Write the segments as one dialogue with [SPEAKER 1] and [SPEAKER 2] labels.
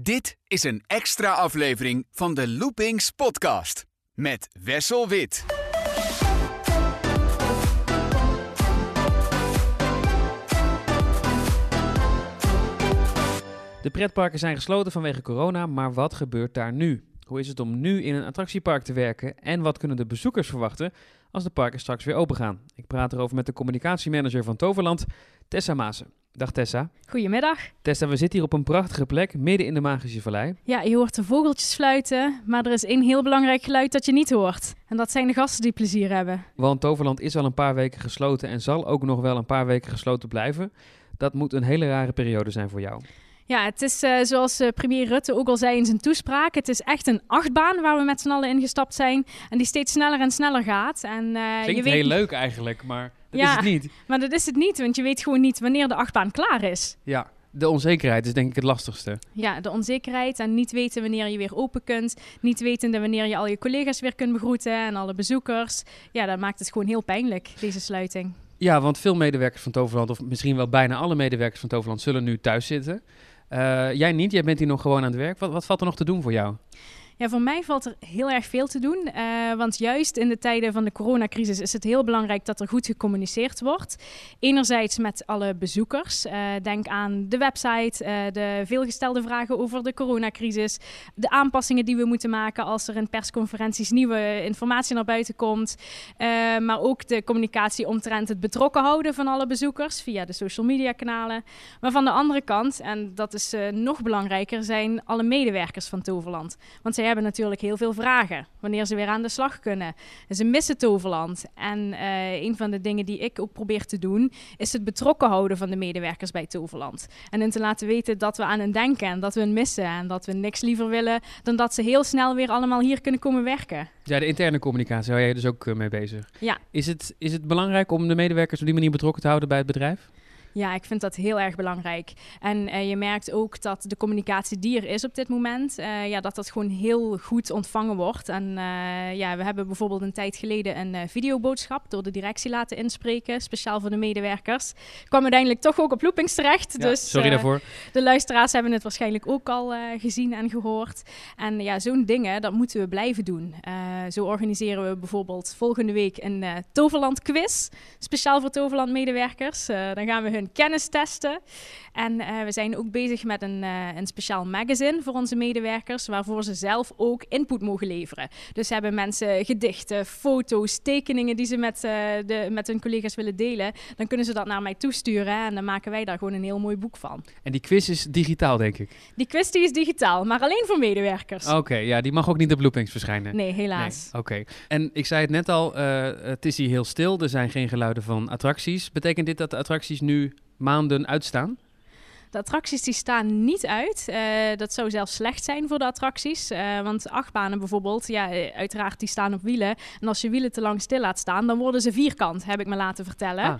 [SPEAKER 1] Dit is een extra aflevering van de Loopings podcast met Wessel Wit. De pretparken zijn gesloten vanwege corona, maar wat gebeurt daar nu? Hoe is het om nu in een attractiepark te werken en wat kunnen de bezoekers verwachten als de parken straks weer open gaan? Ik praat erover met de communicatiemanager van Toverland, Tessa Maassen. Dag Tessa. Goedemiddag. Tessa, we zitten hier op een prachtige plek, midden in de Magische Vallei.
[SPEAKER 2] Ja, je hoort de vogeltjes fluiten, maar er is één heel belangrijk geluid dat je niet hoort. En dat zijn de gasten die plezier hebben.
[SPEAKER 1] Want Toverland is al een paar weken gesloten en zal ook nog wel een paar weken gesloten blijven. Dat moet een hele rare periode zijn voor jou.
[SPEAKER 2] Ja, het is eh, zoals eh, premier Rutte ook al zei in zijn toespraak. Het is echt een achtbaan waar we met z'n allen ingestapt zijn. En die steeds sneller en sneller gaat. En, uh, Klinkt je weet... heel
[SPEAKER 1] leuk eigenlijk, maar dat is het niet.
[SPEAKER 2] Maar dat is het niet, want je weet gewoon niet wanneer de achtbaan klaar is.
[SPEAKER 1] Ja, de onzekerheid is denk ik het lastigste.
[SPEAKER 2] Ja, de onzekerheid en niet weten wanneer je weer open kunt. Niet wetende wanneer je al je collega's weer kunt begroeten en alle bezoekers. Ja, dat maakt het gewoon heel pijnlijk, deze sluiting.
[SPEAKER 1] Ja, want veel medewerkers van Toverland, of misschien wel bijna alle medewerkers van Toverland, zullen nu thuis zitten. Eh, jij niet, jij bent hier nog gewoon aan het werk. Wat, wat valt er nog te doen voor jou?
[SPEAKER 2] Ja, voor mij valt er heel erg veel te doen. Eh, want juist in de tijden van de coronacrisis is het heel belangrijk dat er goed gecommuniceerd wordt. Enerzijds met alle bezoekers. Eh, denk aan de website, eh, de veelgestelde vragen over de coronacrisis. De aanpassingen die we moeten maken als er in persconferenties nieuwe informatie naar buiten komt. maar ook de communicatie omtrent het betrokken houden van alle bezoekers via de social media kanalen. Maar van de andere kant, en dat is nog belangrijker, zijn alle medewerkers van Toverland. Want zij hebben natuurlijk heel veel vragen wanneer ze weer aan de slag kunnen. ze missen Toverland. En uh, een van de dingen die ik ook probeer te doen, is het betrokken houden van de medewerkers bij Toverland. En hen te laten weten dat we aan hen denken en dat we hen missen en dat we niks liever willen dan dat ze heel snel weer allemaal hier kunnen komen werken.
[SPEAKER 1] Ja, de interne communicatie, waar jij dus ook eh, mee bezig. Ja. Is het, is het belangrijk om de medewerkers op die manier betrokken te houden bij het bedrijf?
[SPEAKER 2] Ja, ik vind dat heel erg belangrijk. En eh, je merkt ook dat de communicatie die er is op dit moment, eh, ja, dat dat gewoon heel goed ontvangen wordt. En eh, ja, we hebben bijvoorbeeld een tijd geleden een videoboodschap door de directie laten inspreken, speciaal voor de medewerkers. Kwam uiteindelijk toch ook op loopings terecht. Ja, dus, sorry daarvoor. De luisteraars hebben het waarschijnlijk ook al gezien en gehoord. En ja, zo'n dingen, dat moeten we blijven doen. zo organiseren we bijvoorbeeld volgende week een Toverland quiz, speciaal voor Toverland medewerkers. dan gaan we hun hun kennis testen. En eh, we zijn ook bezig met een, eh, een speciaal magazine voor onze medewerkers, waarvoor ze zelf ook input mogen leveren. Dus hebben mensen gedichten, foto's, tekeningen die ze met, eh, de, met hun collega's willen delen, dan kunnen ze dat naar mij toesturen en dan maken wij daar gewoon een heel mooi boek van.
[SPEAKER 1] En die quiz is digitaal, denk ik?
[SPEAKER 2] Die quiz die is digitaal, maar alleen voor medewerkers. Oké,
[SPEAKER 1] ja, die mag ook niet op Loopings verschijnen. Nee, helaas. Oké. En ik zei het net al, het is hier heel stil, er zijn geen geluiden van attracties. Betekent dit dat de attracties nu maanden uitstaan?
[SPEAKER 2] De attracties die staan niet uit. Eh, dat zou zelfs slecht zijn voor de attracties. Uh, want achtbanen bijvoorbeeld, ja, eh, uiteraard die staan op wielen. En als je wielen te lang stil laat staan, dan worden ze vierkant, heb ik me laten vertellen. Ah.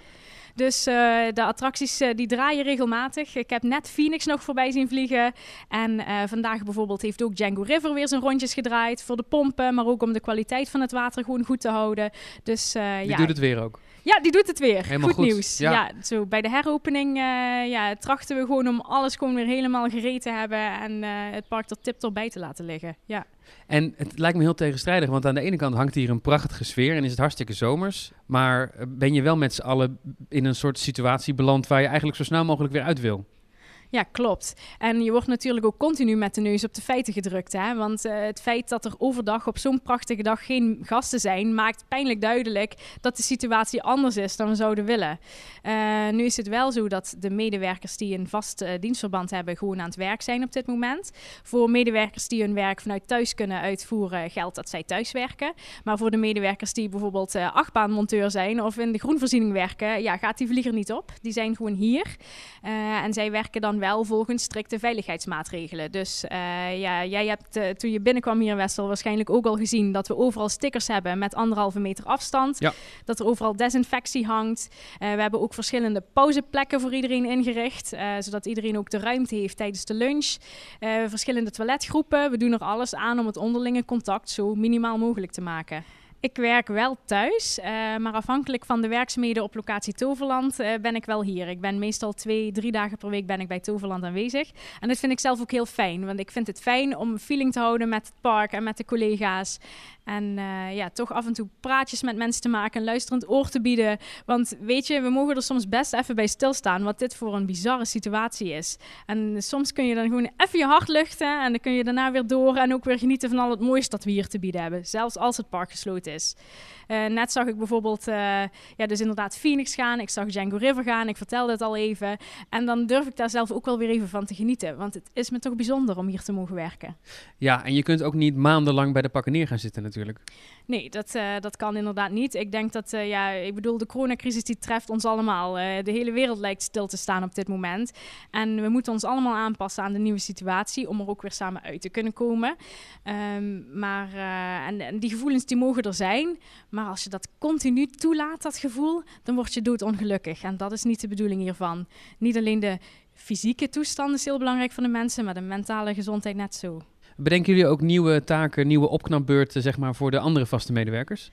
[SPEAKER 2] Dus de attracties die draaien regelmatig. Ik heb net Phoenix nog voorbij zien vliegen. En vandaag bijvoorbeeld heeft ook Django River weer zijn rondjes gedraaid. Voor de pompen, maar ook om de kwaliteit van het water gewoon goed te houden. Dus, die ja, doet het weer ook. Ja, die doet het weer. goed, nieuws. Ja. zo bij de heropening eh, ja, trachten we gewoon om alles gewoon weer helemaal gereed te hebben en eh, het park er tip bij te laten liggen. Ja.
[SPEAKER 1] En het lijkt me heel tegenstrijdig, want aan de ene kant hangt hier een prachtige sfeer en is het hartstikke zomers. Maar eh, ben je wel met z'n allen in een soort situatie beland waar je eigenlijk zo snel mogelijk weer uit wil?
[SPEAKER 2] Ja, klopt. En je wordt natuurlijk ook continu met de neus op de feiten gedrukt. Hè? Want eh, het feit dat er overdag op zo'n prachtige dag geen gasten zijn, maakt pijnlijk duidelijk dat de situatie anders is dan we zouden willen. Eh, nu is het wel zo dat de medewerkers die een vast eh, dienstverband hebben, gewoon aan het werk zijn op dit moment. Voor medewerkers die hun werk vanuit thuis kunnen uitvoeren, geldt dat zij thuis werken. Maar voor de medewerkers die bijvoorbeeld achtbaanmonteur zijn of in de groenvoorziening werken, ja, gaat die vlieger niet op. Die zijn gewoon hier. en zij werken dan wel volgens strikte veiligheidsmaatregelen. Dus eh, ja, jij hebt eh, toen je binnenkwam hier in Wessel waarschijnlijk ook al gezien dat we overal stickers hebben met anderhalve meter afstand. Dat er overal desinfectie hangt. Eh, we hebben ook verschillende pauzeplekken voor iedereen ingericht, zodat iedereen ook de ruimte heeft tijdens de lunch. verschillende toiletgroepen. We doen er alles aan om het onderlinge contact zo minimaal mogelijk te maken. Ik werk wel thuis, eh, maar afhankelijk van de werkzaamheden op locatie Toverland eh, ben ik wel hier. Ik ben meestal twee, drie dagen per week ben ik bij Toverland aanwezig. En dat vind ik zelf ook heel fijn, want ik vind het fijn om feeling te houden met het park en met de collega's. En eh, ja, toch af en toe praatjes met mensen te maken, een luisterend oor te bieden. Want weet je, we mogen er soms best even bij stilstaan wat dit voor een bizarre situatie is. En soms kun je dan gewoon even je hart luchten en dan kun je daarna weer door en ook weer genieten van al het moois dat we hier te bieden hebben. Zelfs als het park gesloten is. Uh, net zag ik bijvoorbeeld, eh, ja, dus inderdaad Phoenix gaan. Ik zag Django River gaan. Ik vertelde het al even. En dan durf ik daar zelf ook wel weer even van te genieten. Want het is me toch bijzonder om hier te mogen werken.
[SPEAKER 1] Ja, en je kunt ook niet maandenlang bij de pakken neer gaan zitten natuurlijk.
[SPEAKER 2] Nee, dat, eh, dat kan inderdaad niet. Ik denk dat, ja, ik bedoel, de coronacrisis die treft ons allemaal. de hele wereld lijkt stil te staan op dit moment. En we moeten ons allemaal aanpassen aan de nieuwe situatie om er ook weer samen uit te kunnen komen. Ehm, maar, en, en die gevoelens die mogen er zijn, maar als je dat continu toelaat, dat gevoel, dan word je doodongelukkig. En dat is niet de bedoeling hiervan. Niet alleen de fysieke toestand is heel belangrijk voor de mensen, maar de mentale gezondheid net zo.
[SPEAKER 1] Bedenken jullie ook nieuwe taken, nieuwe opknapbeurten zeg maar, voor de andere vaste medewerkers?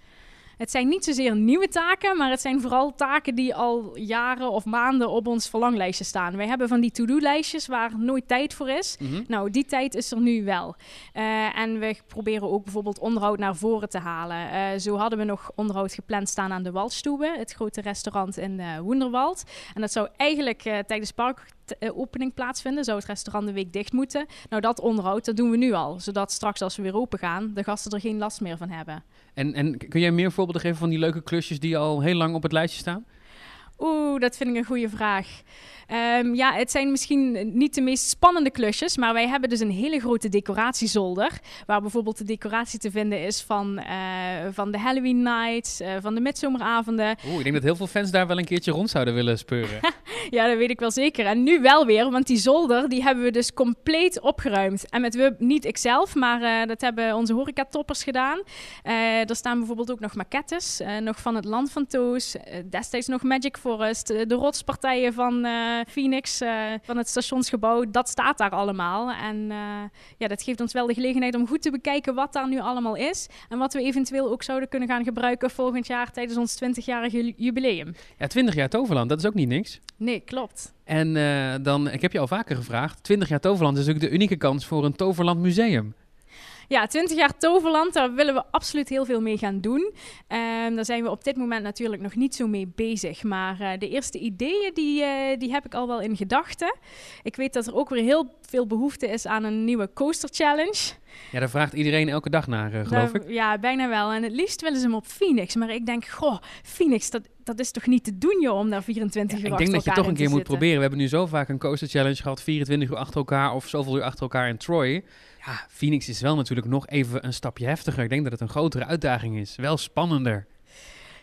[SPEAKER 2] Het zijn niet zozeer nieuwe taken, maar het zijn vooral taken die al jaren of maanden op ons verlanglijstje staan. Wij hebben van die to-do-lijstjes waar nooit tijd voor is. Mhm. Nou, die tijd is er nu wel. Eh, en we proberen ook bijvoorbeeld onderhoud naar voren te halen. Eh, zo hadden we nog onderhoud gepland staan aan de Waldstube, het grote restaurant in uh, eh, Woenderwald. En dat zou eigenlijk tijdens park opening plaatsvinden, zou het restaurant de week dicht moeten. Nou, dat onderhoud, dat doen we nu al. Zodat straks als we weer open gaan, de gasten er geen last meer van hebben.
[SPEAKER 1] En, en kun jij meer voor voorbeelden geven van die leuke klusjes die al heel lang op het lijstje staan?
[SPEAKER 2] Oeh, dat vind ik een goede vraag. Ehm, ja, het zijn misschien niet de meest spannende klusjes, maar wij hebben dus een hele grote decoratiezolder. Waar bijvoorbeeld de decoratie te vinden is van, eh, van de Halloween nights, eh, van de midzomeravonden. Oeh,
[SPEAKER 1] ik denk dat heel veel fans daar wel een keertje rond zouden willen speuren.
[SPEAKER 2] ja, dat weet ik wel zeker. En nu wel weer, want die zolder die hebben we dus compleet opgeruimd. En met we, niet ikzelf, maar eh, dat hebben onze horecatoppers gedaan. Uh, er staan bijvoorbeeld ook nog maquettes, eh, nog van het Land van Toos. destijds nog Magic Forest, de rotspartijen van Phoenix, van het stationsgebouw. Dat staat daar allemaal. En ja, dat geeft ons wel de gelegenheid om goed te bekijken wat daar nu allemaal is. En wat we eventueel ook zouden kunnen gaan gebruiken volgend jaar tijdens ons 20-jarige jubileum.
[SPEAKER 1] Ja, 20 jaar Toverland, dat is ook niet niks.
[SPEAKER 2] Nee, klopt.
[SPEAKER 1] En eh, dan, ik heb je al vaker gevraagd, 20 jaar Toverland is ook de unieke kans voor een Toverland Museum
[SPEAKER 2] ja, 20 jaar Toverland, daar willen we absoluut heel veel mee gaan doen. Ehm, daar zijn we op dit moment natuurlijk nog niet zo mee bezig. Maar eh, de eerste ideeën, die, eh, die heb ik al wel in gedachten. Ik weet dat er ook weer heel veel behoefte is aan een nieuwe coaster challenge.
[SPEAKER 1] Ja, daar vraagt iedereen elke dag naar, eh, geloof
[SPEAKER 2] ik. Ja, bijna wel. En het liefst willen ze hem op Phoenix. Maar ik denk, goh, Phoenix, dat, dat is toch niet te doen, joh, om daar 24 uur achter elkaar Ik denk dat je toch een keer moet proberen.
[SPEAKER 1] We hebben nu zo vaak een coaster challenge gehad, 24 uur achter elkaar of zoveel uur achter elkaar in Troy. Phoenix is wel natuurlijk nog even een stapje heftiger. Ik denk dat het een grotere uitdaging is. Wel spannender.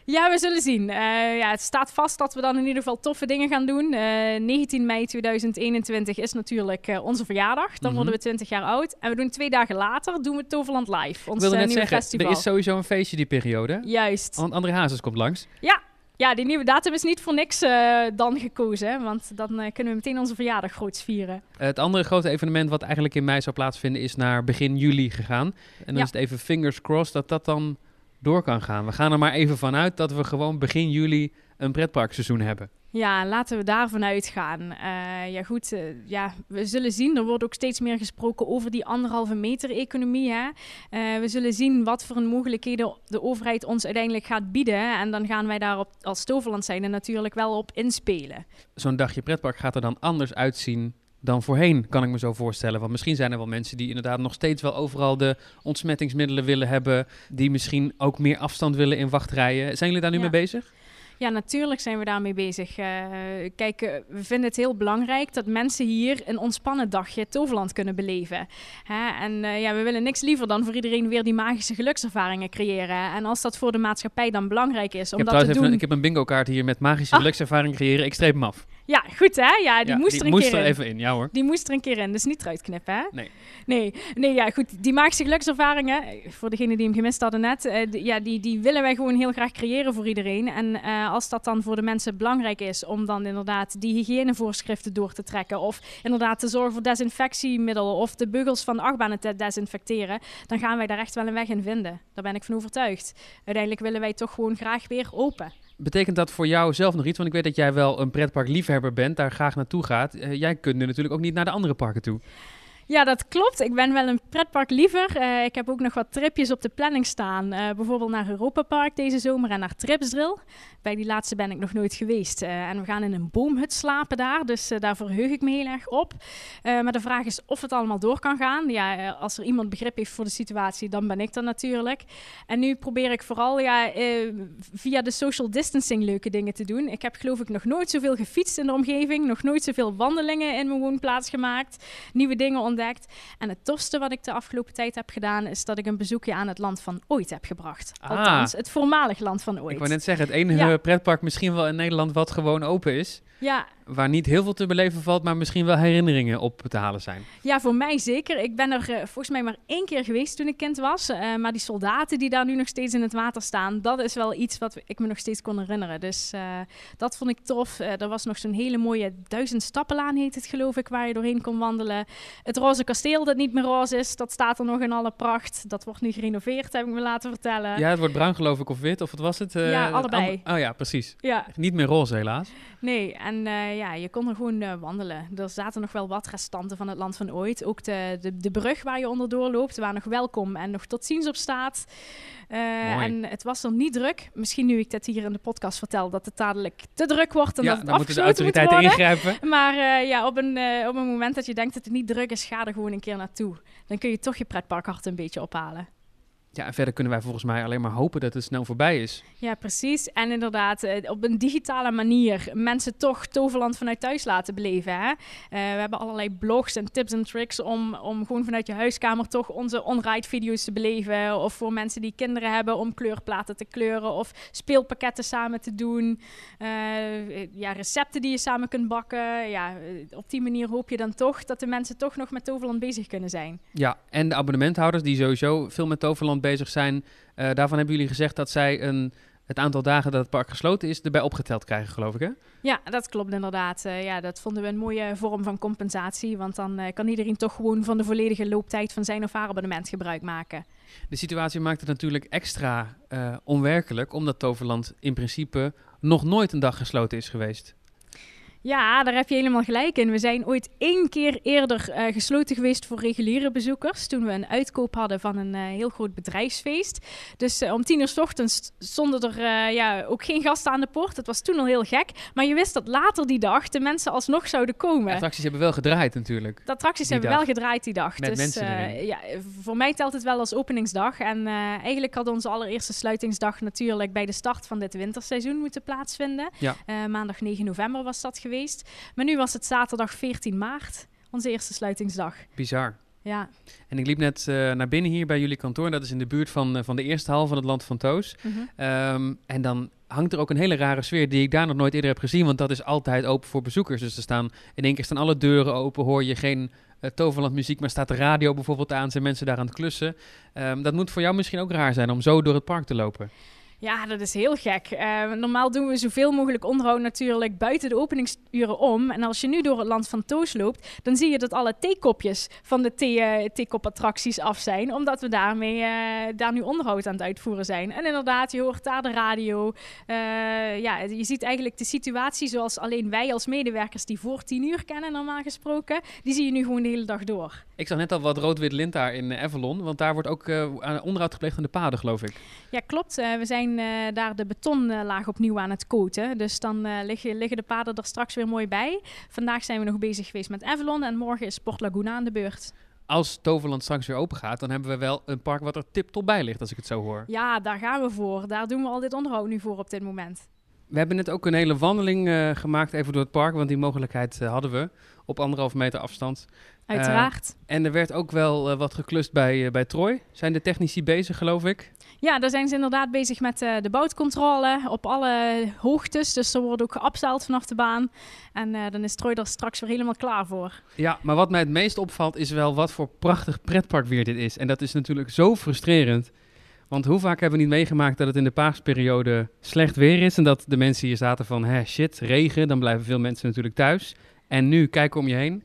[SPEAKER 2] Ja, we zullen zien. Eh, ja, het staat vast dat we dan in ieder geval toffe dingen gaan doen. 19 eh, mei 2021 is natuurlijk eh, onze verjaardag. Dan worden we 20 mhm. jaar oud. En we doen twee dagen later doen we Toverland Live, ons nieuwe net zeggen, festival. Er is
[SPEAKER 1] sowieso een feestje die periode. Juist. Want André Hazes komt langs.
[SPEAKER 2] Ja, ja, die nieuwe datum is niet voor niks uh, dan gekozen. Want dan eh, kunnen we meteen onze verjaardag groots vieren.
[SPEAKER 1] Het andere grote evenement wat eigenlijk in mei zou plaatsvinden is naar begin juli gegaan. En dan is het even fingers crossed dat dat dan door kan gaan. We gaan er maar even vanuit dat we gewoon begin juli een pretparkseizoen hebben.
[SPEAKER 2] Ja, laten we daarvan uitgaan. Eh, ja, goed. Eh, ja, we zullen zien. Er wordt ook steeds meer gesproken over die anderhalve meter economie. Hè? Eh, we zullen zien wat voor mogelijkheden de overheid ons uiteindelijk gaat bieden. En dan gaan wij daar op, als Toverland zijn natuurlijk wel op inspelen.
[SPEAKER 1] Zo'n dagje pretpark gaat er dan anders uitzien dan voorheen, kan ik me zo voorstellen. Want misschien zijn er wel mensen die inderdaad nog steeds wel overal de ontsmettingsmiddelen willen hebben. Die misschien ook meer afstand willen in wachtrijen. Zijn jullie daar nu mee bezig?
[SPEAKER 2] Ja, natuurlijk zijn we daarmee bezig. Uh, kijk, eh, we vinden het heel belangrijk dat mensen hier een ontspannen dagje Toverland kunnen beleven. Hè? En eh, ja, we willen niks liever dan voor iedereen weer die magische gelukservaringen creëren. En als dat voor de maatschappij dan belangrijk is om dat te doen... ik heb
[SPEAKER 1] een bingo kaart hier met magische ah. gelukservaring creëren. Ik streep hem af.
[SPEAKER 2] Ja, goed hè? Ja, die moest er een keer er in. even in, ja hoor. Die moest er een keer in, dus niet eruit knippen hè? Nee. Nee, nee ja goed, die magische gelukservaringen, voor degenen die hem gemist hadden net, eh, ja, die, die willen wij gewoon heel graag creëren voor iedereen. En eh, als dat dan voor de mensen belangrijk is om dan inderdaad die hygiënevoorschriften door te trekken of inderdaad te zorgen voor desinfectiemiddelen of de buggels van de achtbanen te desinfecteren, dan gaan wij daar echt wel een weg in vinden. Daar ben ik van overtuigd. Uiteindelijk willen wij toch gewoon graag weer open
[SPEAKER 1] betekent dat voor jou zelf nog iets? Want ik weet dat jij wel een pretparkliefhebber bent, daar graag naartoe gaat. Eh, jij kunt nu natuurlijk ook niet naar de andere parken toe.
[SPEAKER 2] Ja, dat klopt. Ik ben wel een pretparkliever. Uh, eh, ik heb ook nog wat tripjes op de planning staan. Eh, bijvoorbeeld naar Europa Park deze zomer en naar Tripsdrill. Bij die laatste ben ik nog nooit geweest. Eh, en we gaan in een boomhut slapen daar, dus daar verheug ik me heel erg op. maar de vraag is of het allemaal door kan gaan. Ja, als er iemand begrip heeft voor de situatie, dan ben ik dat natuurlijk. En nu probeer ik vooral ja, via de social distancing leuke dingen te doen. Ik heb geloof ik nog nooit zoveel gefietst in de omgeving, nog nooit zoveel wandelingen in mijn woonplaats gemaakt, nieuwe dingen ontdekt. En het tofste wat ik de afgelopen tijd heb gedaan, is dat ik een bezoekje aan het land van ooit heb gebracht. Ah. Althans, het voormalig land van ooit. Ik wou net
[SPEAKER 1] zeggen, het enige pretpark misschien wel in Nederland wat gewoon open is. Ja, waar niet heel veel te beleven valt, maar misschien wel herinneringen op te halen zijn.
[SPEAKER 2] Ja, voor mij zeker. Ik ben er eh, volgens mij maar één keer geweest toen ik kind was. Eh, maar die soldaten die daar nu nog steeds in het water staan, dat is wel iets wat ik me nog steeds kon herinneren. Dus eh, dat vond ik tof. er was nog zo'n hele mooie duizend stappenlaan, heet het geloof ik, waar je doorheen kon wandelen. Het roze kasteel dat niet meer roze is, dat staat er nog in alle pracht. Dat wordt nu gerenoveerd, heb ik me laten vertellen. Ja, het
[SPEAKER 1] wordt bruin geloof ik of wit, of wat was het? ja, allebei. Oh ja, precies. Ja. Niet meer roze helaas.
[SPEAKER 2] Nee, en eh, ja, je kon er gewoon eh, wandelen. Er zaten nog wel wat restanten van het land van ooit. Ook de, de, de brug waar je onderdoor loopt, waar nog welkom en nog tot ziens op staat. Eh, en het was er niet druk. Misschien nu ik dat hier in de podcast vertel, dat het dadelijk te druk wordt en dat dan moeten de autoriteiten moet ingrijpen. Maar ja, op een, op een moment dat je denkt dat het niet druk is, ga er gewoon een keer naartoe. Dan kun je toch je pretparkhart een beetje ophalen.
[SPEAKER 1] Ja, en verder kunnen wij volgens mij alleen maar hopen dat het snel voorbij is.
[SPEAKER 2] Ja, precies. En inderdaad, eh, op een digitale manier mensen toch Toverland vanuit thuis laten beleven. Hè? Eh, we hebben allerlei blogs en tips en tricks om, om gewoon vanuit je huiskamer toch onze on video's te beleven. Of voor mensen die kinderen hebben om kleurplaten te kleuren of speelpakketten samen te doen. Eh, ja, recepten die je samen kunt bakken. Ja, op die manier hoop je dan toch dat de mensen toch nog met Toverland bezig kunnen zijn.
[SPEAKER 1] Ja, en de abonnementhouders die sowieso veel met Toverland bezig zijn. Eh, daarvan hebben jullie gezegd dat zij een het aantal dagen dat het park gesloten is, erbij opgeteld krijgen, geloof ik, hè?
[SPEAKER 2] Ja, dat klopt inderdaad. Eh, ja, dat vonden we een mooie vorm van compensatie. Want dan eh, kan iedereen toch gewoon van de volledige looptijd van zijn of haar abonnement gebruik maken.
[SPEAKER 1] De situatie maakt het natuurlijk extra onwerkelijk, omdat Toverland in principe nog nooit een dag gesloten is geweest.
[SPEAKER 2] Ja, daar heb je helemaal gelijk in. We zijn ooit één keer eerder eh, gesloten geweest voor reguliere bezoekers. Toen we een uitkoop hadden van een eh, heel groot bedrijfsfeest. Dus eh, om tien uur s ochtends stonden er ja, ook geen gasten aan de poort. Dat was toen al heel gek. Maar je wist dat later die dag de mensen alsnog zouden komen. De attracties
[SPEAKER 1] hebben wel gedraaid natuurlijk. De attracties hebben wel
[SPEAKER 2] gedraaid die dag. Met dus, mensen ja, voor mij telt het wel als openingsdag. En eigenlijk had onze allereerste sluitingsdag natuurlijk bij de start van dit winterseizoen moeten plaatsvinden. maandag 9 november was dat geweest. Maar nu was het zaterdag 14 maart, onze eerste sluitingsdag. Bizar. Ja.
[SPEAKER 1] En ik liep net eh, naar binnen hier bij jullie kantoor. Dat is in de buurt van, eh, van de eerste hal van het Land van Toos. Mhm. Ehm, en dan hangt er ook een hele rare sfeer die ik daar nog nooit eerder heb gezien. Want dat is altijd open voor bezoekers. Dus er staan in één keer staan alle deuren open. Hoor je geen uh, Toverland muziek, maar staat de radio bijvoorbeeld aan. Zijn mensen daar aan het klussen. Ehm, dat moet voor jou misschien ook raar zijn om zo door het park te lopen.
[SPEAKER 2] Ja, dat is heel gek. Eh, normaal doen we zoveel mogelijk onderhoud natuurlijk buiten de openingsuren om. En als je nu door het land van Toos loopt, dan zie je dat alle theekopjes van de eh, thee, af zijn. Omdat we daarmee eh, daar nu onderhoud aan het uitvoeren zijn. En inderdaad, je hoort daar de radio. ja, je ziet eigenlijk de situatie zoals alleen wij als medewerkers die voor tien uur kennen normaal gesproken. Die zie je nu gewoon de hele dag door.
[SPEAKER 1] Ik zag net al wat rood-wit lint daar in Avalon. Want daar wordt ook onderhoud gepleegd aan de paden, geloof ik.
[SPEAKER 2] Ja, klopt. we zijn zijn eh, daar de betonlaag opnieuw aan het koten. Dus dan eh, liggen, liggen, de paden er straks weer mooi bij. Vandaag zijn we nog bezig geweest met Avalon en morgen is Port Laguna aan de beurt
[SPEAKER 1] als Toverland straks weer open gaat, dan hebben we wel een park wat er tip-top bij ligt, als ik het zo hoor.
[SPEAKER 2] Ja, daar gaan we voor. Daar doen we al dit onderhoud nu voor op dit moment.
[SPEAKER 1] We hebben net ook een hele wandeling eh, gemaakt even door het park, want die mogelijkheid hadden we op anderhalf meter afstand. Uiteraard. Eh, en er werd ook wel eh, wat geklust bij, eh, bij Troy. Zijn de technici bezig, geloof ik?
[SPEAKER 2] Ja, daar zijn ze inderdaad bezig met de boutcontrole op alle hoogtes. Dus ze worden ook geabzaald vanaf de baan. En dan is Troy daar straks weer helemaal klaar voor.
[SPEAKER 1] Ja, maar wat mij het meest opvalt is wel wat voor prachtig pretpark weer dit is. En dat is natuurlijk zo frustrerend. Want hoe vaak hebben we niet meegemaakt dat het in de paasperiode slecht weer is. En dat de mensen hier zaten van, hè shit, regen. Dan blijven veel mensen natuurlijk thuis. En nu, kijk om je heen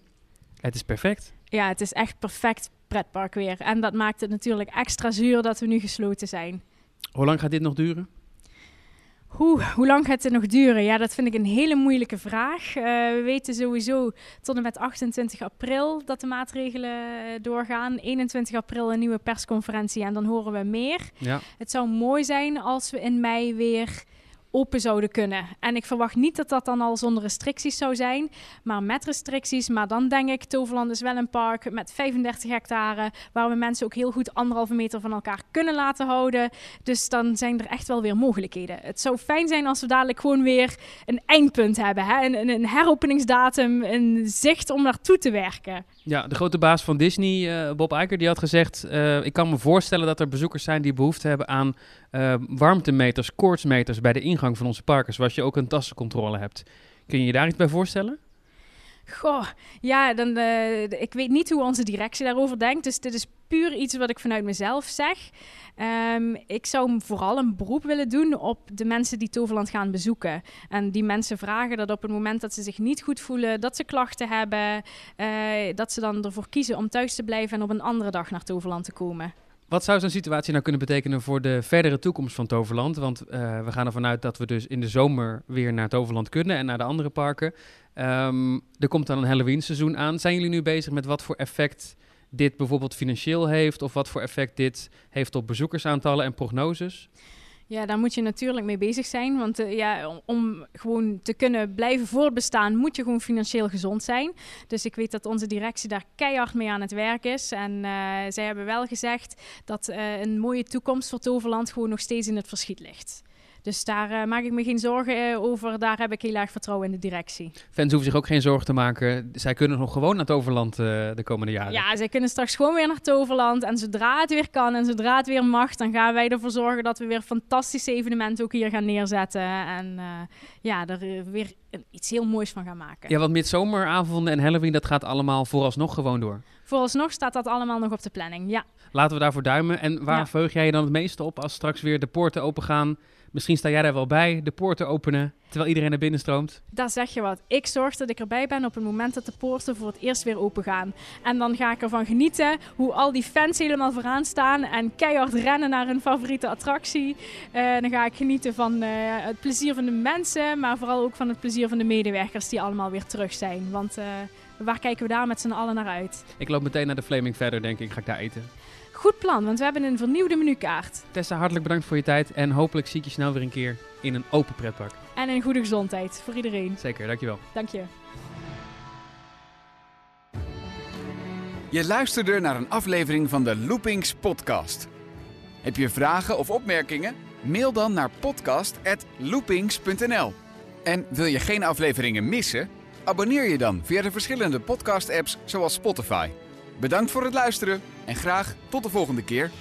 [SPEAKER 1] het is perfect.
[SPEAKER 2] Ja, het is echt perfect pretpark weer. En dat maakt het natuurlijk extra zuur dat we nu gesloten zijn.
[SPEAKER 1] Hoe lang gaat dit nog duren?
[SPEAKER 2] Hoe, hoe lang gaat dit nog duren? Ja, dat vind ik een hele moeilijke vraag. Eh, we weten sowieso tot en met 28 april dat de maatregelen doorgaan. 21 april een nieuwe persconferentie en dan horen we meer. Ja. Het zou mooi zijn als we in mei weer open zouden kunnen. En ik verwacht niet dat dat dan al zonder restricties zou zijn, maar met restricties. Maar dan denk ik, Toverland is wel een park met 35 hectare, waar we mensen ook heel goed anderhalve meter van elkaar kunnen laten houden. Dus dan zijn er echt wel weer mogelijkheden. Het zou fijn zijn als we dadelijk gewoon weer een eindpunt hebben, hè? Een, een heropeningsdatum, een zicht om naartoe te werken.
[SPEAKER 1] Ja, de grote baas van Disney, eh, Bob Iger, die had gezegd: eh, ik kan me voorstellen dat er bezoekers zijn die behoefte hebben aan eh, warmtemeters, koortsmeters bij de ingang van onze parkers, zoals je ook een tassencontrole hebt. Kun je je daar iets bij voorstellen?
[SPEAKER 2] Goh, ja, dan, eh, ik weet niet hoe onze directie daarover denkt. Dus dit is puur iets wat ik vanuit mezelf zeg. Ehm, ik zou vooral een beroep willen doen op de mensen die Toverland gaan bezoeken. En die mensen vragen dat op het moment dat ze zich niet goed voelen, dat ze klachten hebben, eh, dat ze dan ervoor kiezen om thuis te blijven en op een andere dag naar Toverland te komen.
[SPEAKER 1] Wat zou zo'n situatie nou kunnen betekenen voor de verdere toekomst van Toverland? Want eh, we gaan ervan uit dat we dus in de zomer weer naar Toverland kunnen en naar de andere parken. Ehm, er komt dan een Halloween seizoen aan. Zijn jullie nu bezig met wat voor effect dit bijvoorbeeld financieel heeft? Of wat voor effect dit heeft op bezoekersaantallen en prognoses?
[SPEAKER 2] Ja, daar moet je natuurlijk mee bezig zijn. Want eh, ja, om, gewoon te kunnen blijven voortbestaan, moet je gewoon financieel gezond zijn. Dus ik weet dat onze directie daar keihard mee aan het werk is. En eh, zij hebben wel gezegd dat eh, een mooie toekomst voor Toverland gewoon nog steeds in het verschiet ligt. Dus daar eh, maak ik me geen zorgen eh, over. Daar heb ik heel erg vertrouwen in de directie.
[SPEAKER 1] Fans hoeven zich ook geen zorgen te maken. Zij kunnen nog gewoon naar Toverland uh, eh, de komende jaren.
[SPEAKER 2] Ja, zij kunnen straks gewoon weer naar Toverland. En zodra het weer kan en zodra het weer mag, dan gaan wij ervoor zorgen dat we weer fantastische evenementen ook hier gaan neerzetten. En ja, er weer iets heel moois van gaan maken. Ja,
[SPEAKER 1] want midzomeravonden en Halloween, dat gaat allemaal vooralsnog gewoon door.
[SPEAKER 2] Vooralsnog staat dat allemaal nog op de planning, ja.
[SPEAKER 1] Laten we daarvoor duimen. En waar ja. jij je dan het meeste op als straks weer de poorten opengaan? Misschien sta jij daar wel bij, de poorten openen terwijl iedereen naar binnen stroomt.
[SPEAKER 2] Daar zeg je wat. Ik zorg dat ik erbij ben op het moment dat de poorten voor het eerst weer open gaan. En dan ga ik ervan genieten hoe al die fans helemaal vooraan staan en keihard rennen naar hun favoriete attractie. Eh, dan ga ik genieten van eh, het plezier van de mensen, maar vooral ook van het plezier van de medewerkers die allemaal weer terug zijn. Want eh, waar kijken we daar met z'n allen naar uit?
[SPEAKER 1] Ik loop meteen naar de Flaming verder, denk ik. Ga ik daar eten?
[SPEAKER 2] Goed plan, want we hebben een vernieuwde menukaart.
[SPEAKER 1] Tessa, hartelijk bedankt voor je tijd en hopelijk zie ik je snel weer een keer in een open pretpark.
[SPEAKER 2] En een goede gezondheid voor iedereen.
[SPEAKER 1] Zeker, dankjewel. Dank je. Je luisterde naar een aflevering van de Loopings podcast. Heb je vragen of opmerkingen? Mail dan naar podcast@loopings.nl. En wil je geen afleveringen missen? Abonneer je dan via de verschillende podcast-apps zoals Spotify. Bedankt voor het luisteren. En graag tot de volgende keer.